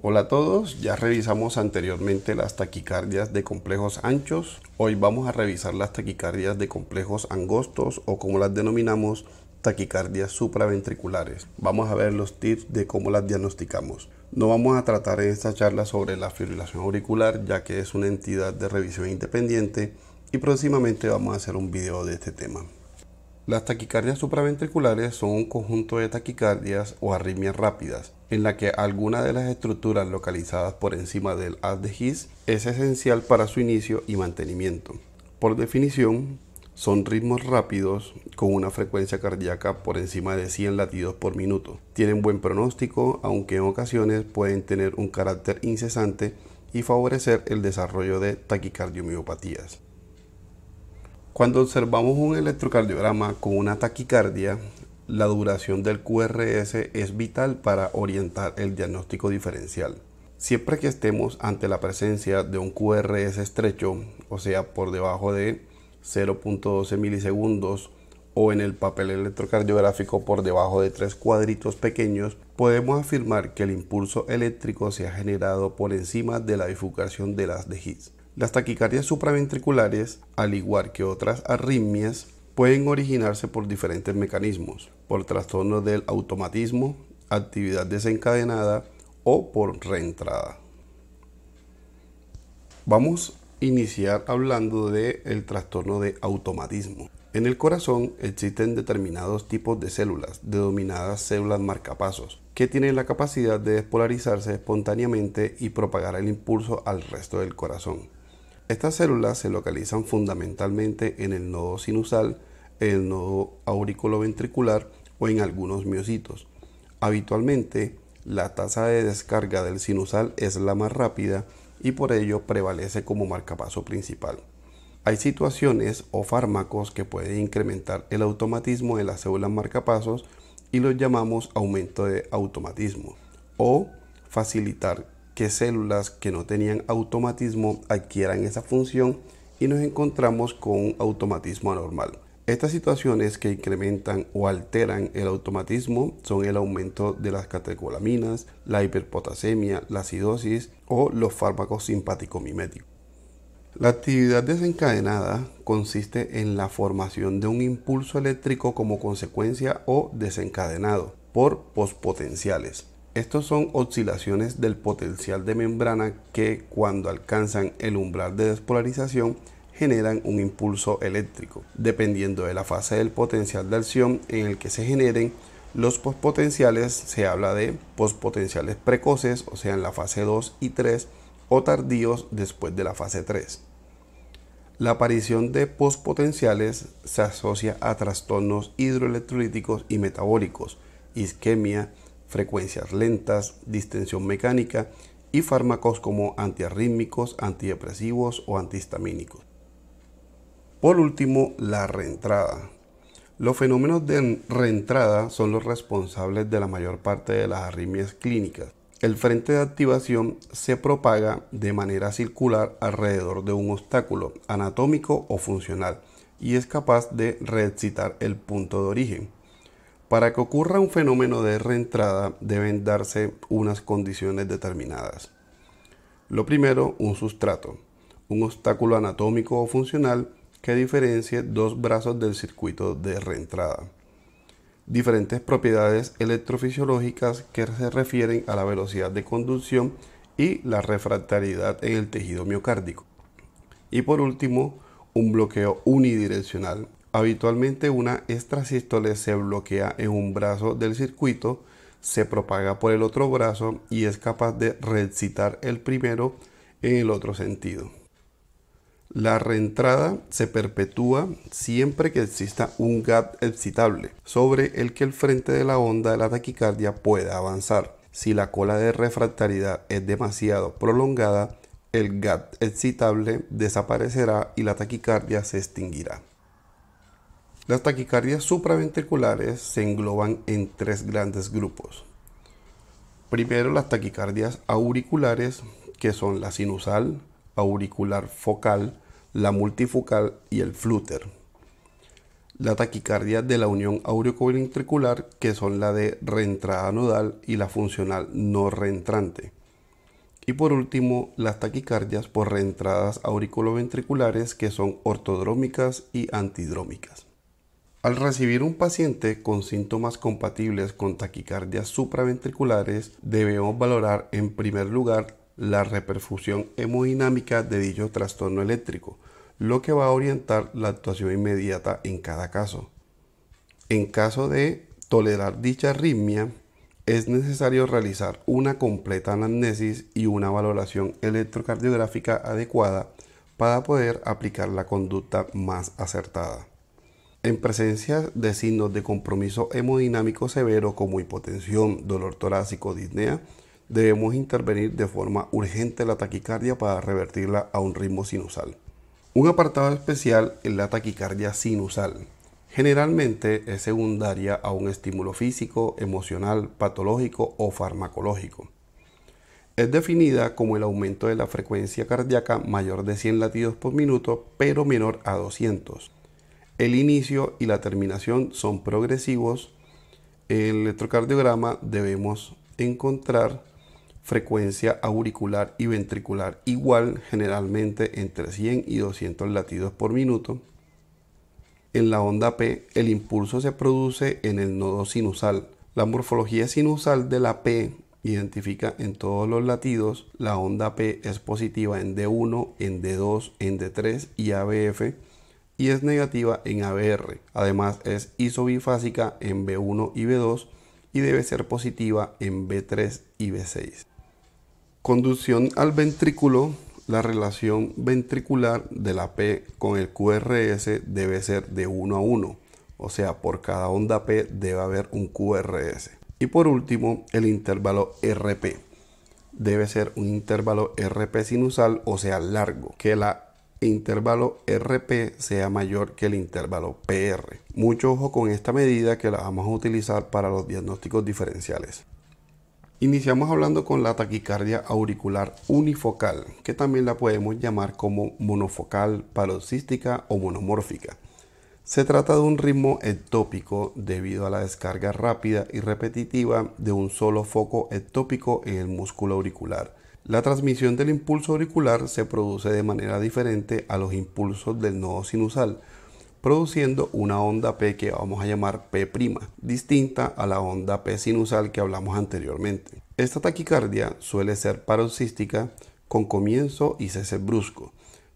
Hola a todos, ya revisamos anteriormente las taquicardias de complejos anchos. Hoy vamos a revisar las taquicardias de complejos angostos o como las denominamos taquicardias supraventriculares. Vamos a ver los tips de cómo las diagnosticamos. No vamos a tratar en esta charla sobre la fibrilación auricular ya que es una entidad de revisión independiente y próximamente vamos a hacer un video de este tema. Las taquicardias supraventriculares son un conjunto de taquicardias o arritmias rápidas en la que alguna de las estructuras localizadas por encima del haz de es esencial para su inicio y mantenimiento. Por definición, son ritmos rápidos con una frecuencia cardíaca por encima de 100 latidos por minuto. Tienen buen pronóstico, aunque en ocasiones pueden tener un carácter incesante y favorecer el desarrollo de taquicardiomiopatías. Cuando observamos un electrocardiograma con una taquicardia, la duración del QRS es vital para orientar el diagnóstico diferencial. Siempre que estemos ante la presencia de un QRS estrecho, o sea, por debajo de 0.12 milisegundos, o en el papel electrocardiográfico por debajo de tres cuadritos pequeños, podemos afirmar que el impulso eléctrico se ha generado por encima de la bifurcación de las de Las taquicardias supraventriculares, al igual que otras arritmias, pueden originarse por diferentes mecanismos, por trastornos del automatismo, actividad desencadenada o por reentrada. Vamos a iniciar hablando del el trastorno de automatismo. En el corazón existen determinados tipos de células, denominadas células marcapasos, que tienen la capacidad de despolarizarse espontáneamente y propagar el impulso al resto del corazón. Estas células se localizan fundamentalmente en el nodo sinusal el nodo auriculoventricular o en algunos miocitos. Habitualmente, la tasa de descarga del sinusal es la más rápida y por ello prevalece como marcapaso principal. Hay situaciones o fármacos que pueden incrementar el automatismo de las células marcapasos y los llamamos aumento de automatismo o facilitar que células que no tenían automatismo adquieran esa función y nos encontramos con un automatismo anormal. Estas situaciones que incrementan o alteran el automatismo son el aumento de las catecolaminas, la hiperpotasemia, la acidosis o los fármacos simpático-miméticos. La actividad desencadenada consiste en la formación de un impulso eléctrico como consecuencia o desencadenado por pospotenciales. Estos son oscilaciones del potencial de membrana que cuando alcanzan el umbral de despolarización generan un impulso eléctrico. Dependiendo de la fase del potencial de acción en el que se generen, los pospotenciales se habla de pospotenciales precoces, o sea, en la fase 2 y 3, o tardíos después de la fase 3. La aparición de pospotenciales se asocia a trastornos hidroelectrolíticos y metabólicos, isquemia, frecuencias lentas, distensión mecánica y fármacos como antiarrítmicos, antidepresivos o antihistamínicos. Por último, la reentrada. Los fenómenos de reentrada son los responsables de la mayor parte de las arritmias clínicas. El frente de activación se propaga de manera circular alrededor de un obstáculo anatómico o funcional y es capaz de reexcitar el punto de origen. Para que ocurra un fenómeno de reentrada deben darse unas condiciones determinadas. Lo primero, un sustrato, un obstáculo anatómico o funcional que diferencie dos brazos del circuito de reentrada. Diferentes propiedades electrofisiológicas que se refieren a la velocidad de conducción y la refractariedad en el tejido miocárdico. Y por último, un bloqueo unidireccional. Habitualmente una extrasístole se bloquea en un brazo del circuito, se propaga por el otro brazo y es capaz de recitar el primero en el otro sentido. La reentrada se perpetúa siempre que exista un gap excitable sobre el que el frente de la onda de la taquicardia pueda avanzar. Si la cola de refractariedad es demasiado prolongada, el gap excitable desaparecerá y la taquicardia se extinguirá. Las taquicardias supraventriculares se engloban en tres grandes grupos. Primero las taquicardias auriculares, que son la sinusal, auricular focal, la multifocal y el flúter. La taquicardia de la unión auriculoventricular, que son la de reentrada nodal y la funcional no reentrante. Y por último, las taquicardias por reentradas auriculoventriculares, que son ortodrómicas y antidrómicas. Al recibir un paciente con síntomas compatibles con taquicardias supraventriculares, debemos valorar en primer lugar la reperfusión hemodinámica de dicho trastorno eléctrico, lo que va a orientar la actuación inmediata en cada caso. En caso de tolerar dicha arritmia, es necesario realizar una completa anamnesis y una valoración electrocardiográfica adecuada para poder aplicar la conducta más acertada. En presencia de signos de compromiso hemodinámico severo como hipotensión, dolor torácico, disnea, debemos intervenir de forma urgente la taquicardia para revertirla a un ritmo sinusal. Un apartado especial es la taquicardia sinusal. Generalmente es secundaria a un estímulo físico, emocional, patológico o farmacológico. Es definida como el aumento de la frecuencia cardíaca mayor de 100 latidos por minuto pero menor a 200. El inicio y la terminación son progresivos. en El electrocardiograma debemos encontrar frecuencia auricular y ventricular igual, generalmente entre 100 y 200 latidos por minuto. En la onda P, el impulso se produce en el nodo sinusal. La morfología sinusal de la P identifica en todos los latidos. La onda P es positiva en D1, en D2, en D3 y ABF y es negativa en ABR. Además es isobifásica en B1 y B2 y debe ser positiva en B3 y B6. Conducción al ventrículo. La relación ventricular de la P con el QRS debe ser de 1 a 1. O sea, por cada onda P debe haber un QRS. Y por último, el intervalo RP. Debe ser un intervalo RP sinusal, o sea, largo, que el intervalo RP sea mayor que el intervalo PR. Mucho ojo con esta medida que la vamos a utilizar para los diagnósticos diferenciales. Iniciamos hablando con la taquicardia auricular unifocal, que también la podemos llamar como monofocal, paroxística o monomórfica. Se trata de un ritmo ectópico debido a la descarga rápida y repetitiva de un solo foco ectópico en el músculo auricular. La transmisión del impulso auricular se produce de manera diferente a los impulsos del nodo sinusal, produciendo una onda P que vamos a llamar P', distinta a la onda P sinusal que hablamos anteriormente. Esta taquicardia suele ser paroxística con comienzo y cese brusco,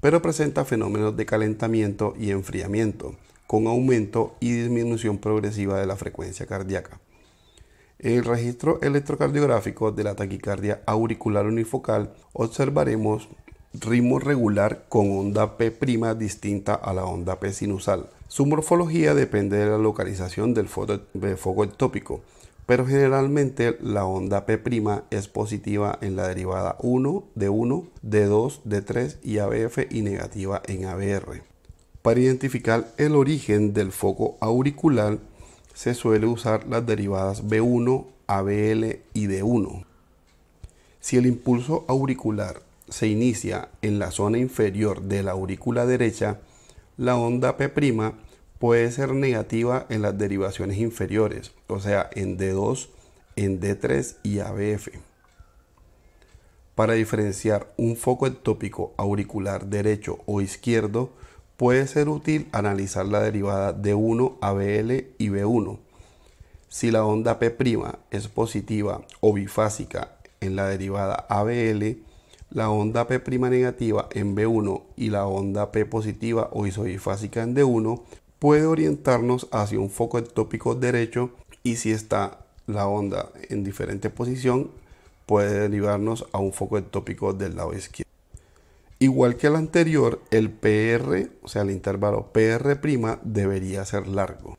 pero presenta fenómenos de calentamiento y enfriamiento, con aumento y disminución progresiva de la frecuencia cardíaca. En el registro electrocardiográfico de la taquicardia auricular unifocal observaremos ritmo regular con onda P' distinta a la onda P sinusal. Su morfología depende de la localización del foco ectópico, pero generalmente la onda P' es positiva en la derivada 1 d 1, d 2, d 3 y ABF y negativa en ABR. Para identificar el origen del foco auricular se suele usar las derivadas B1, ABL y D1. Si el impulso auricular se inicia en la zona inferior de la aurícula derecha, la onda P' puede ser negativa en las derivaciones inferiores, o sea, en D2, en D3 y ABF. Para diferenciar un foco ectópico auricular derecho o izquierdo, puede ser útil analizar la derivada d 1 ABL y B1. Si la onda P' es positiva o bifásica en la derivada ABL, la onda P' negativa en B1 y la onda P positiva o isofásica en D1 puede orientarnos hacia un foco ectópico derecho y si está la onda en diferente posición puede derivarnos a un foco ectópico del lado izquierdo. Igual que el anterior, el PR, o sea el intervalo PR' debería ser largo.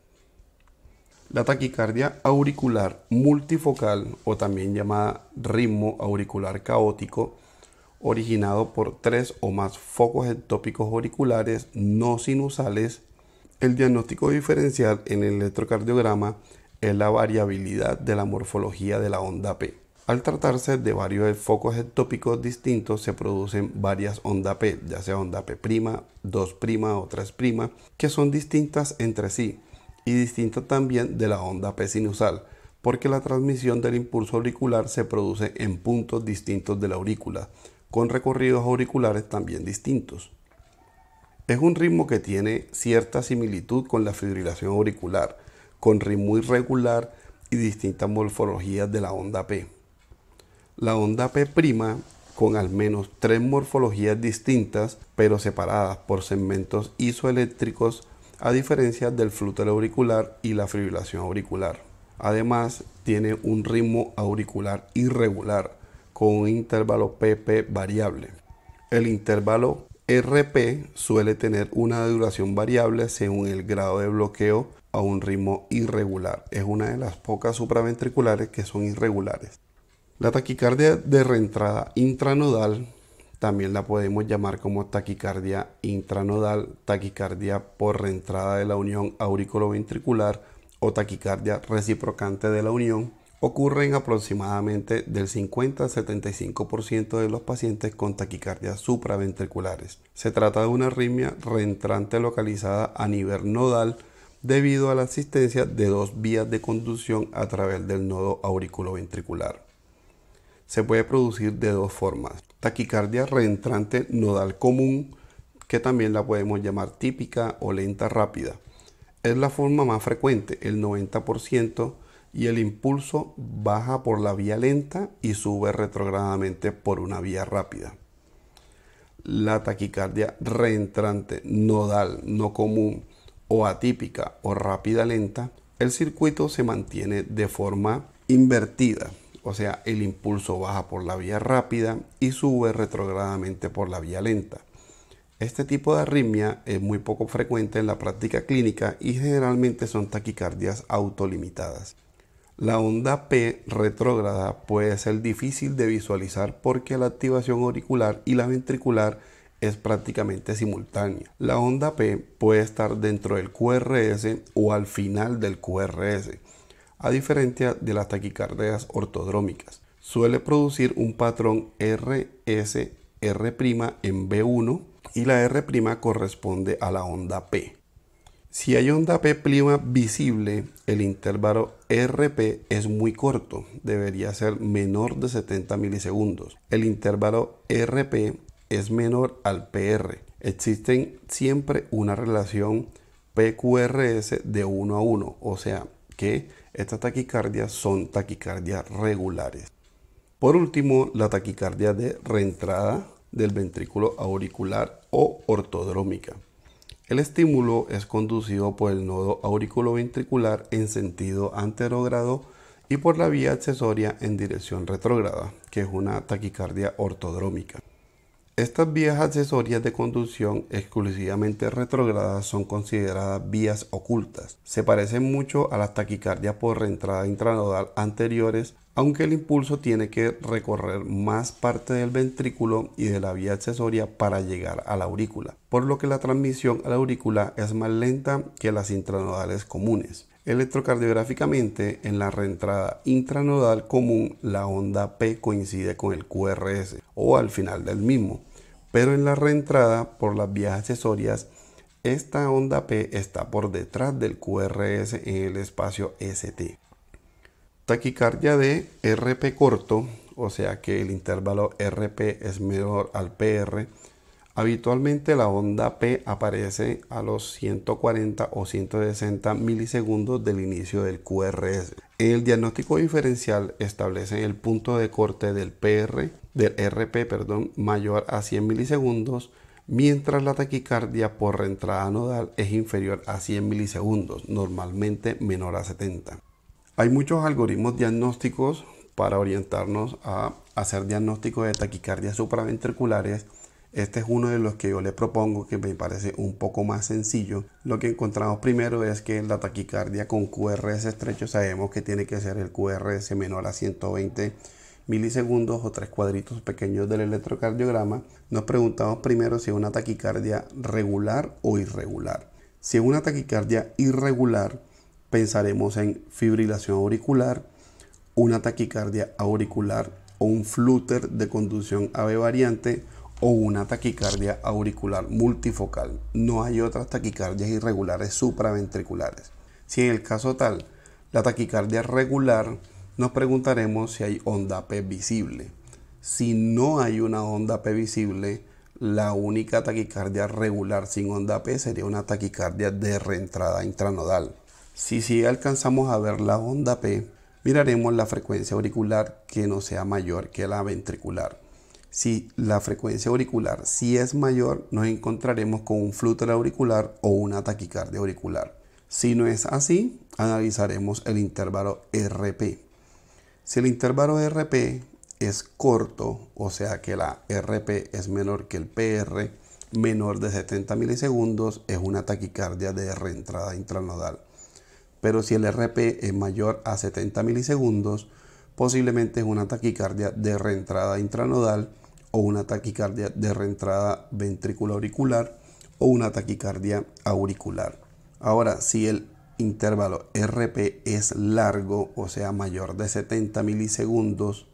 La taquicardia auricular multifocal o también llamada ritmo auricular caótico originado por tres o más focos ectópicos auriculares no sinusales. El diagnóstico diferencial en el electrocardiograma es la variabilidad de la morfología de la onda P. Al tratarse de varios focos ectópicos distintos, se producen varias ondas P, ya sea onda P', 2' o 3', que son distintas entre sí y distintas también de la onda P sinusal, porque la transmisión del impulso auricular se produce en puntos distintos de la aurícula, con recorridos auriculares también distintos. Es un ritmo que tiene cierta similitud con la fibrilación auricular, con ritmo irregular y distintas morfologías de la onda P. La onda P' con al menos tres morfologías distintas pero separadas por segmentos isoeléctricos a diferencia del flúter auricular y la fibrilación auricular. Además, tiene un ritmo auricular irregular, con un intervalo PP variable. El intervalo RP suele tener una duración variable según el grado de bloqueo a un ritmo irregular. Es una de las pocas supraventriculares que son irregulares. La taquicardia de reentrada intranodal también la podemos llamar como taquicardia intranodal, taquicardia por reentrada de la unión auriculoventricular o taquicardia reciprocante de la unión ocurren aproximadamente del 50 al 75% de los pacientes con taquicardias supraventriculares. Se trata de una arritmia reentrante localizada a nivel nodal debido a la existencia de dos vías de conducción a través del nodo auriculoventricular. Se puede producir de dos formas, taquicardia reentrante nodal común, que también la podemos llamar típica o lenta rápida. Es la forma más frecuente, el 90% y el impulso baja por la vía lenta y sube retrogradamente por una vía rápida. La taquicardia reentrante, nodal, no común o atípica o rápida lenta, el circuito se mantiene de forma invertida, o sea, el impulso baja por la vía rápida y sube retrogradamente por la vía lenta. Este tipo de arritmia es muy poco frecuente en la práctica clínica y generalmente son taquicardias autolimitadas. La onda P retrógrada puede ser difícil de visualizar porque la activación auricular y la ventricular es prácticamente simultánea. La onda P puede estar dentro del QRS o al final del QRS, a diferencia de las taquicardias ortodrómicas. Suele producir un patrón RSR' en B1 y la R' corresponde a la onda P. Si hay onda P' visible, el intervalo RP es muy corto, debería ser menor de 70 milisegundos. El intervalo RP es menor al PR. Existen siempre una relación PQRS de 1 a 1, o sea que estas taquicardias son taquicardias regulares. Por último, la taquicardia de reentrada del ventrículo auricular o ortodrómica. El estímulo es conducido por el nodo auriculoventricular en sentido anterogrado y por la vía accesoria en dirección retrógrada, que es una taquicardia ortodrómica. Estas vías accesorias de conducción exclusivamente retrogradas son consideradas vías ocultas. Se parecen mucho a las taquicardias por reentrada intranodal anteriores, aunque el impulso tiene que recorrer más parte del ventrículo y de la vía accesoria para llegar a la aurícula, por lo que la transmisión a la aurícula es más lenta que las intranodales comunes. Electrocardiográficamente, en la reentrada intranodal común, la onda P coincide con el QRS o al final del mismo, pero en la reentrada por las vías accesorias, esta onda P está por detrás del QRS en el espacio ST. Taquicardia de RP corto, o sea que el intervalo RP es menor al PR, Habitualmente la onda P aparece a los 140 o 160 milisegundos del inicio del QRS. El diagnóstico diferencial establece el punto de corte del PR, del RP, perdón, mayor a 100 milisegundos, mientras la taquicardia por reentrada nodal es inferior a 100 milisegundos, normalmente menor a 70. Hay muchos algoritmos diagnósticos para orientarnos a hacer diagnóstico de taquicardias supraventriculares este es uno de los que yo le propongo que me parece un poco más sencillo. Lo que encontramos primero es que la taquicardia con QRS estrecho sabemos que tiene que ser el QRS menor a 120 milisegundos o tres cuadritos pequeños del electrocardiograma. Nos preguntamos primero si es una taquicardia regular o irregular. Si es una taquicardia irregular, pensaremos en fibrilación auricular, una taquicardia auricular o un flúter de conducción ave variante o una taquicardia auricular multifocal. No hay otras taquicardias irregulares supraventriculares. Si en el caso tal, la taquicardia regular, nos preguntaremos si hay onda P visible. Si no hay una onda P visible, la única taquicardia regular sin onda P sería una taquicardia de reentrada intranodal. Si sí si alcanzamos a ver la onda P, miraremos la frecuencia auricular que no sea mayor que la ventricular. Si la frecuencia auricular si es mayor, nos encontraremos con un flúter auricular o una taquicardia auricular. Si no es así, analizaremos el intervalo RP. Si el intervalo RP es corto, o sea que la RP es menor que el PR, menor de 70 milisegundos, es una taquicardia de reentrada intranodal. Pero si el RP es mayor a 70 milisegundos, posiblemente es una taquicardia de reentrada intranodal o una taquicardia de reentrada ventricular auricular o una taquicardia auricular. Ahora, si el intervalo RP es largo, o sea, mayor de 70 milisegundos,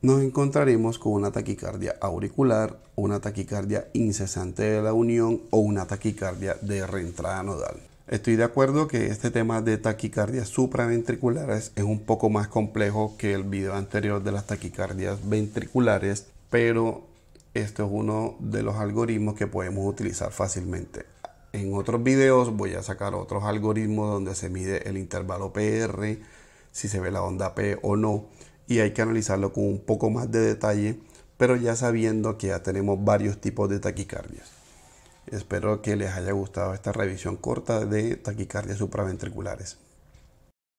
nos encontraremos con una taquicardia auricular, una taquicardia incesante de la unión o una taquicardia de reentrada nodal. Estoy de acuerdo que este tema de taquicardias supraventriculares es un poco más complejo que el video anterior de las taquicardias ventriculares, pero esto es uno de los algoritmos que podemos utilizar fácilmente. En otros videos voy a sacar otros algoritmos donde se mide el intervalo PR, si se ve la onda P o no, y hay que analizarlo con un poco más de detalle, pero ya sabiendo que ya tenemos varios tipos de taquicardias. Espero que les haya gustado esta revisión corta de taquicardias supraventriculares.